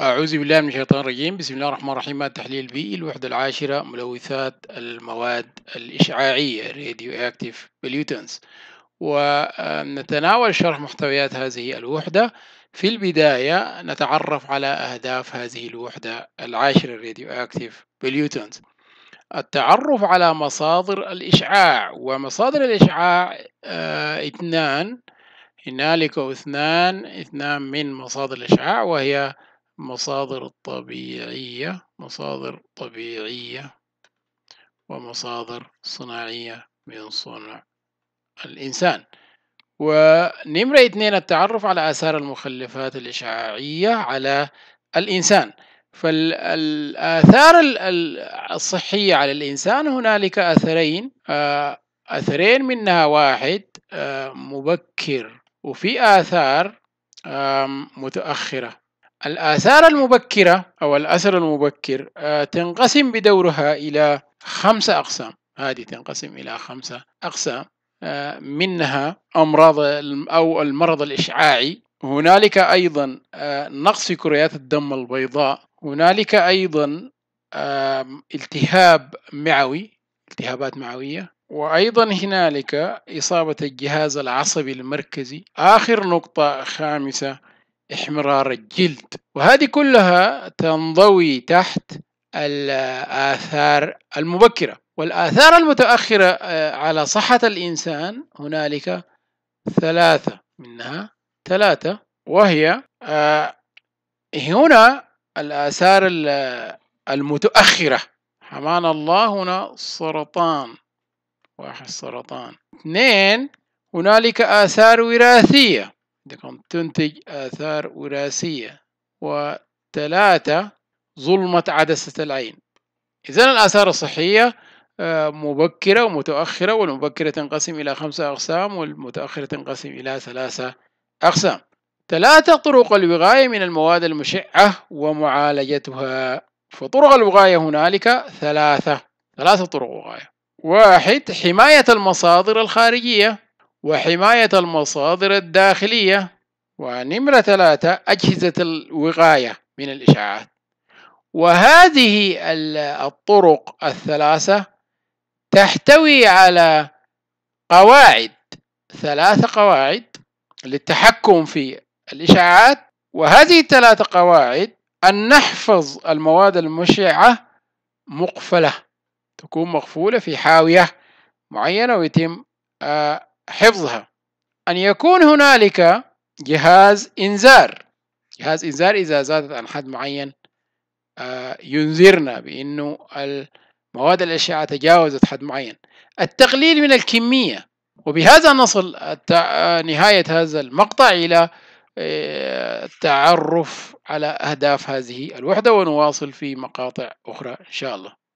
أعوذ بالله من الشيطان الرجيم بسم الله الرحمن الرحيم التحليل بي الوحدة العاشرة ملوثات المواد الإشعاعية اكتف بليوتنس ونتناول شرح محتويات هذه الوحدة في البداية نتعرف على أهداف هذه الوحدة العاشرة اكتف بليوتنس التعرف على مصادر الإشعاع ومصادر الإشعاع آه، اثنان هنالك اثنان اثنان من مصادر الإشعاع وهي مصادر طبيعية مصادر طبيعية ومصادر صناعية من صنع الإنسان ونمرة اثنين التعرف على آثار المخلفات الإشعاعية على الإنسان فالآثار الصحية على الإنسان هنالك أثرين آه، أثرين منها واحد آه، مبكر وفي آثار متأخرة الآثار المبكرة أو الأثر المبكر آه، تنقسم بدورها إلى خمسة أقسام هذه تنقسم إلى خمسة أقسام آه، منها أمراض أو المرض الإشعاعي هنالك أيضا آه، نقص في كريات الدم البيضاء هنالك أيضا التهاب معوي التهابات معوية وأيضا هنالك إصابة الجهاز العصبي المركزي آخر نقطة خامسة احمرار الجلد وهذه كلها تنضوي تحت الآثار المبكرة والآثار المتأخرة آه، على صحة الإنسان هنالك ثلاثة منها ثلاثة وهي آه، هنا الآثار المتأخرة حمان الله هنا سرطان واحد سرطان اثنين هنالك آثار وراثية عندكم تنتج آثار وراثية وثلاثة ظلمة عدسة العين إذا الآثار الصحية آه، مبكرة ومتأخرة والمبكرة تنقسم إلى خمسة أقسام والمتأخرة تنقسم إلى ثلاثة أقسام ثلاثة طرق الوقاية من المواد المشعة ومعالجتها فطرق الوقاية هنالك ثلاثة ثلاثة طرق وقاية واحد حماية المصادر الخارجية وحماية المصادر الداخلية ونمرة ثلاثة أجهزة الوقاية من الإشعاعات وهذه الطرق الثلاثة تحتوي على قواعد ثلاثة قواعد للتحكم في الإشعاعات وهذه الثلاثة قواعد أن نحفظ المواد المشعة مقفلة تكون مقفولة في حاوية معينة ويتم آه، حفظها أن يكون هنالك جهاز إنذار جهاز إنذار إذا زادت عن حد معين آه، ينذرنا بأنه مواد الأشعة تجاوزت حد معين التقليل من الكمية وبهذا نصل نهاية هذا المقطع إلى آه، التعرف على أهداف هذه الوحدة ونواصل في مقاطع أخرى إن شاء الله